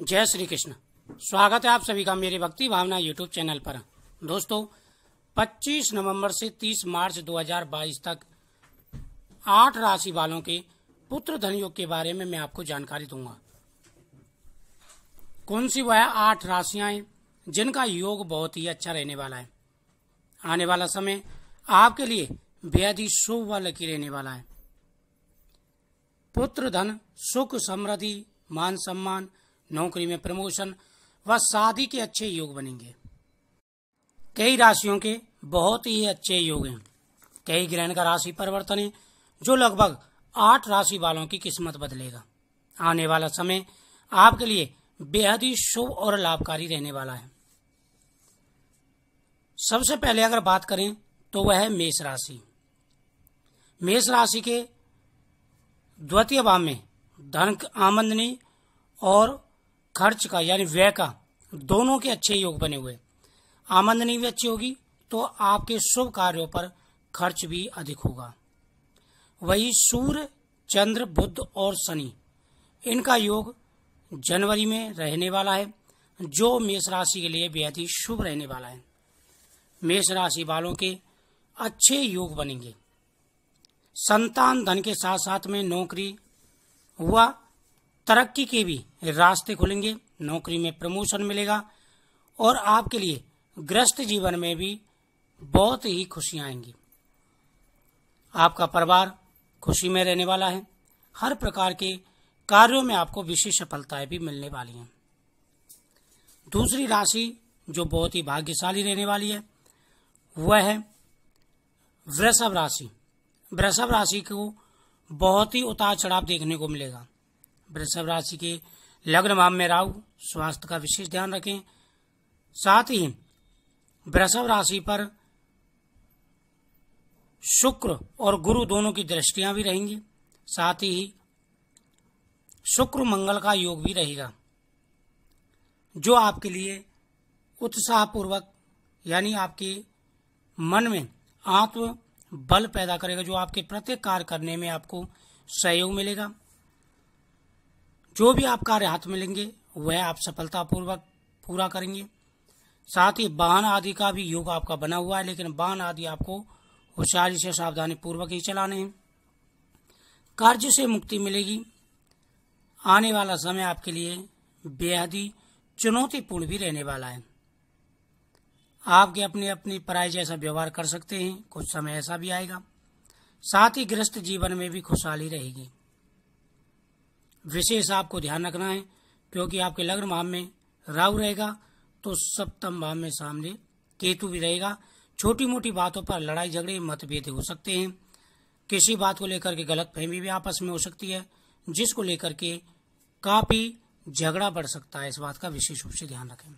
जय श्री कृष्ण स्वागत है आप सभी का मेरे भक्ति भावना यूट्यूब चैनल पर दोस्तों 25 नवंबर से 30 मार्च 2022 तक आठ राशि वालों के पुत्र धन योग के बारे में मैं आपको जानकारी दूंगा कौन सी वह आठ राशियां हैं जिनका योग बहुत ही अच्छा रहने वाला है आने वाला समय आपके लिए बेहद ही शुभ व लकी रहने वाला है पुत्र धन सुख समृद्धि मान सम्मान नौकरी में प्रमोशन व शादी के अच्छे योग बनेंगे कई राशियों के बहुत ही अच्छे योग हैं कई ग्रहण का राशि परिवर्तन है जो लगभग आठ राशि वालों की किस्मत बदलेगा आने वाला समय आपके लिए बेहद ही शुभ और लाभकारी रहने वाला है सबसे पहले अगर बात करें तो वह है मेष राशि मेष राशि के द्वितीय भाव में धन आमंदनी और खर्च का यानी व्यय का दोनों के अच्छे योग बने हुए आमदनी भी अच्छी होगी तो आपके शुभ कार्यों पर खर्च भी अधिक होगा वही सूर्य चंद्र बुद्ध और शनि इनका योग जनवरी में रहने वाला है जो मेष राशि के लिए बेहद ही शुभ रहने वाला है मेष राशि वालों के अच्छे योग बनेंगे संतान धन के साथ साथ में नौकरी हुआ तरक्की के भी रास्ते खुलेंगे नौकरी में प्रमोशन मिलेगा और आपके लिए ग्रस्त जीवन में भी बहुत ही खुशियां आएंगी आपका परिवार खुशी में रहने वाला है हर प्रकार के कार्यों में आपको विशेष सफलताएं भी मिलने वाली हैं दूसरी राशि जो बहुत ही भाग्यशाली रहने वाली है वह है वृषभ राशि वृषभ राशि को बहुत ही उतार चढ़ाव देखने को मिलेगा वृषभ राशि के लग्न भाव में राहु स्वास्थ्य का विशेष ध्यान रखें साथ ही वृषभ राशि पर शुक्र और गुरु दोनों की दृष्टियां भी रहेंगी साथ ही शुक्र मंगल का योग भी रहेगा जो आपके लिए उत्साहपूर्वक यानी आपके मन में आत्म बल पैदा करेगा जो आपके प्रत्येक कार्य करने में आपको सहयोग मिलेगा जो भी आप कार्य हाथ में लेंगे वह आप सफलतापूर्वक पूरा करेंगे साथ ही वाहन आदि का भी योग आपका बना हुआ है लेकिन वाहन आदि आपको होशियारी से सावधानी पूर्वक ही चलाने हैं कर्ज से मुक्ति मिलेगी आने वाला समय आपके लिए बेहद ही चुनौतीपूर्ण भी रहने वाला है आपके अपने अपनी पराय जैसा व्यवहार कर सकते हैं कुछ समय ऐसा भी आएगा साथ ही ग्रस्त जीवन में भी खुशहाली रहेगी विशेष आपको ध्यान रखना है क्योंकि आपके लग्न भाव में राहु रहेगा तो सप्तम भाव में सामने केतु भी रहेगा छोटी मोटी बातों पर लड़ाई झगड़े मतभेद हो सकते हैं किसी बात को लेकर के गलत फहमी भी आपस में हो सकती है जिसको लेकर के काफी झगड़ा बढ़ सकता है इस बात का विशेष रूप से ध्यान रखें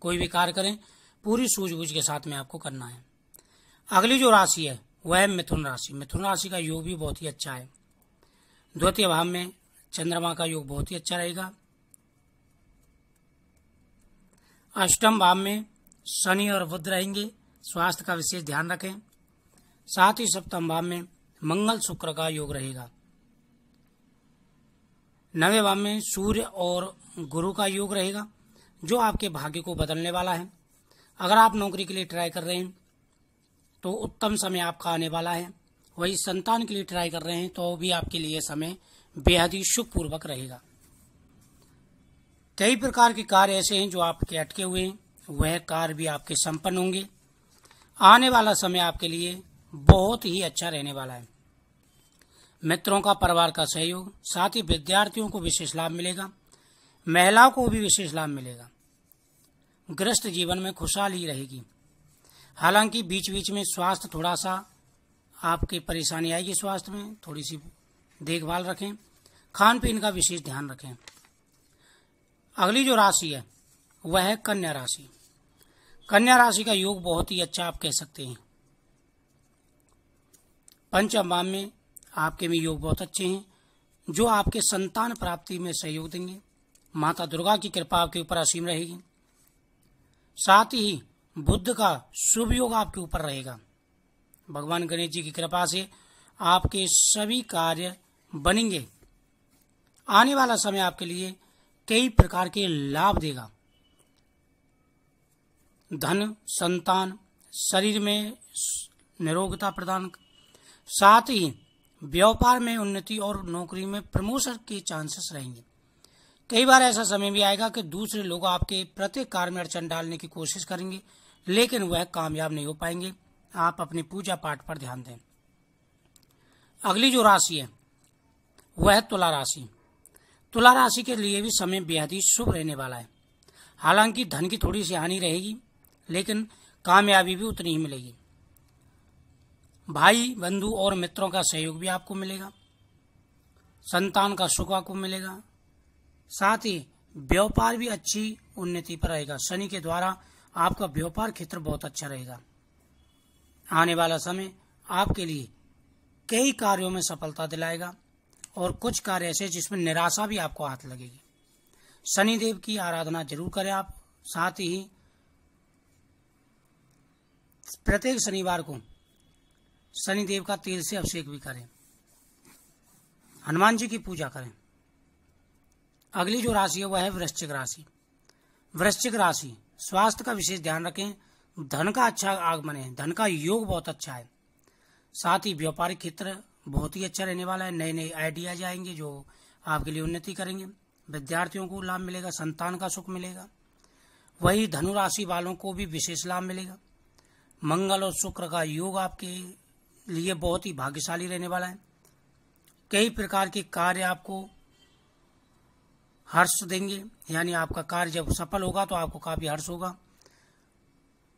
कोई भी कार्य करें पूरी सूझबूझ के साथ में आपको करना है अगली जो राशि है वह है मिथुन राशि मिथुन राशि का योग भी बहुत ही अच्छा है द्वितीय भाव में चंद्रमा का योग बहुत ही अच्छा रहेगा अष्टम भाव में शनि और बुद्ध रहेंगे स्वास्थ्य का विशेष ध्यान रखें साथ ही सप्तम भाव में मंगल शुक्र का योग रहेगा नवे भाव में सूर्य और गुरु का योग रहेगा जो आपके भाग्य को बदलने वाला है अगर आप नौकरी के लिए ट्राई कर रहे हैं तो उत्तम समय आपका आने वाला है वही संतान के लिए ट्राई कर रहे हैं तो भी आपके लिए समय बेहद ही सुखपूर्वक रहेगा कई प्रकार के कार्य ऐसे हैं जो आपके अटके हुए हैं वह कार्य भी आपके संपन्न होंगे आने वाला समय आपके लिए बहुत ही अच्छा रहने वाला है मित्रों का परिवार का सहयोग साथ ही विद्यार्थियों को विशेष लाभ मिलेगा महिलाओं को भी विशेष लाभ मिलेगा ग्रस्त जीवन में खुशहाली रहेगी हालांकि बीच बीच में स्वास्थ्य थोड़ा सा आपकी परेशानी आएगी स्वास्थ्य में थोड़ी सी देखभाल रखें खान पीन का विशेष ध्यान रखें अगली जो राशि है वह है कन्या राशि कन्या राशि का योग बहुत ही अच्छा आप कह सकते हैं पंचमाम में आपके में योग बहुत अच्छे हैं जो आपके संतान प्राप्ति में सहयोग देंगे माता दुर्गा की कृपा आपके ऊपर असीम रहेगी साथ ही बुद्ध का शुभ योग आपके ऊपर रहेगा भगवान गणेश जी की कृपा से आपके सभी कार्य बनेंगे आने वाला समय आपके लिए कई प्रकार के लाभ देगा धन संतान शरीर में निरोगता प्रदान साथ ही व्यापार में उन्नति और नौकरी में प्रमोशन के चांसेस रहेंगे कई बार ऐसा समय भी आएगा कि दूसरे लोग आपके प्रत्येक कार्य में अड़चन डालने की कोशिश करेंगे लेकिन वह कामयाब नहीं हो पाएंगे आप अपनी पूजा पाठ पर ध्यान दें अगली जो राशि है वह तुला राशि तुला राशि के लिए भी समय बेहद ही शुभ रहने वाला है हालांकि धन की थोड़ी सी हानि रहेगी लेकिन कामयाबी भी उतनी ही मिलेगी भाई बंधु और मित्रों का सहयोग भी आपको मिलेगा संतान का सुख आपको मिलेगा साथ ही व्यापार भी अच्छी उन्नति पर रहेगा शनि के द्वारा आपका व्यापार क्षेत्र बहुत अच्छा रहेगा आने वाला समय आपके लिए कई कार्यों में सफलता दिलाएगा और कुछ कार्य ऐसे जिसमें निराशा भी आपको हाथ लगेगी शनिदेव की आराधना जरूर करें आप साथ ही प्रत्येक शनिवार को शनिदेव का तेल से अभिषेक भी करें हनुमान जी की पूजा करें अगली जो राशि है वह है वृश्चिक राशि वृश्चिक राशि स्वास्थ्य का विशेष ध्यान रखें धन का अच्छा आगमन है धन का योग बहुत अच्छा है साथ ही व्यापारिक क्षेत्र बहुत ही अच्छा रहने वाला है नए नए आइडियाज आएंगे जो आपके लिए उन्नति करेंगे विद्यार्थियों को लाभ मिलेगा संतान का सुख मिलेगा वही धनुराशि वालों को भी विशेष लाभ मिलेगा मंगल और शुक्र का योग आपके लिए बहुत ही भाग्यशाली रहने वाला है कई प्रकार के कार्य आपको हर्ष देंगे यानी आपका कार्य जब सफल होगा तो आपको काफी हर्ष होगा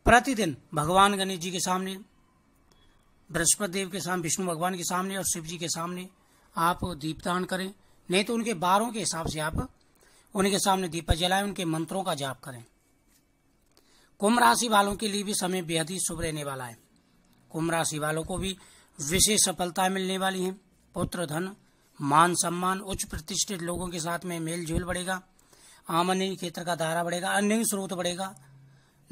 प्रतिदिन भगवान गणेश जी के सामने बृहस्पति देव के सामने विष्णु भगवान के सामने और शिव जी के सामने आप दीपदान करें नहीं तो उनके बारों के हिसाब से आप उनके सामने दीपक जलाएं उनके मंत्रों का जाप करें कुंभ राशि वालों के लिए भी समय बेहद ही शुभ रहने वाला है कुंभ राशि वालों को भी विशेष सफलता मिलने वाली है पुत्र धन मान सम्मान उच्च प्रतिष्ठित लोगों के साथ में मेल झोल बढ़ेगा आमदनी क्षेत्र का दायरा बढ़ेगा अन्य स्रोत बढ़ेगा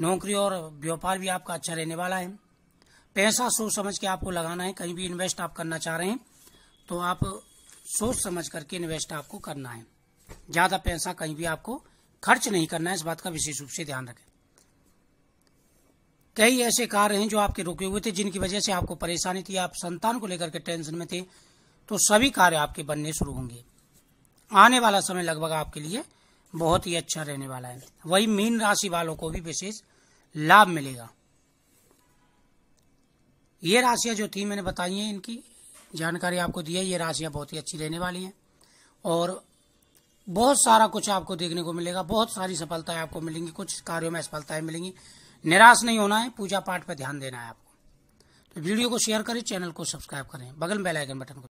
नौकरी और व्यापार भी आपका अच्छा रहने वाला है पैसा सोच समझ के आपको लगाना है कहीं भी इन्वेस्ट आप करना चाह रहे हैं तो आप सोच समझ करके इन्वेस्ट आपको करना है ज्यादा पैसा कहीं भी आपको खर्च नहीं करना है इस बात का विशेष रूप से ध्यान रखें कई ऐसे कार्य हैं जो आपके रुके हुए थे जिनकी वजह से आपको परेशानी थी आप संतान को लेकर के टेंशन में थे तो सभी कार्य आपके बनने शुरू होंगे आने वाला समय लगभग आपके लिए बहुत ही अच्छा रहने वाला है वही मीन राशि वालों को भी विशेष लाभ मिलेगा ये राशियाँ जो थी मैंने बताई हैं इनकी जानकारी आपको दी है ये राशियाँ बहुत ही अच्छी रहने वाली हैं और बहुत सारा कुछ आपको देखने को मिलेगा बहुत सारी सफलताएं आपको मिलेंगी कुछ कार्यों में असफलताएं मिलेंगी निराश नहीं होना है पूजा पाठ पर ध्यान देना है आपको तो वीडियो को शेयर करें चैनल को सब्सक्राइब करें बगल में बटन को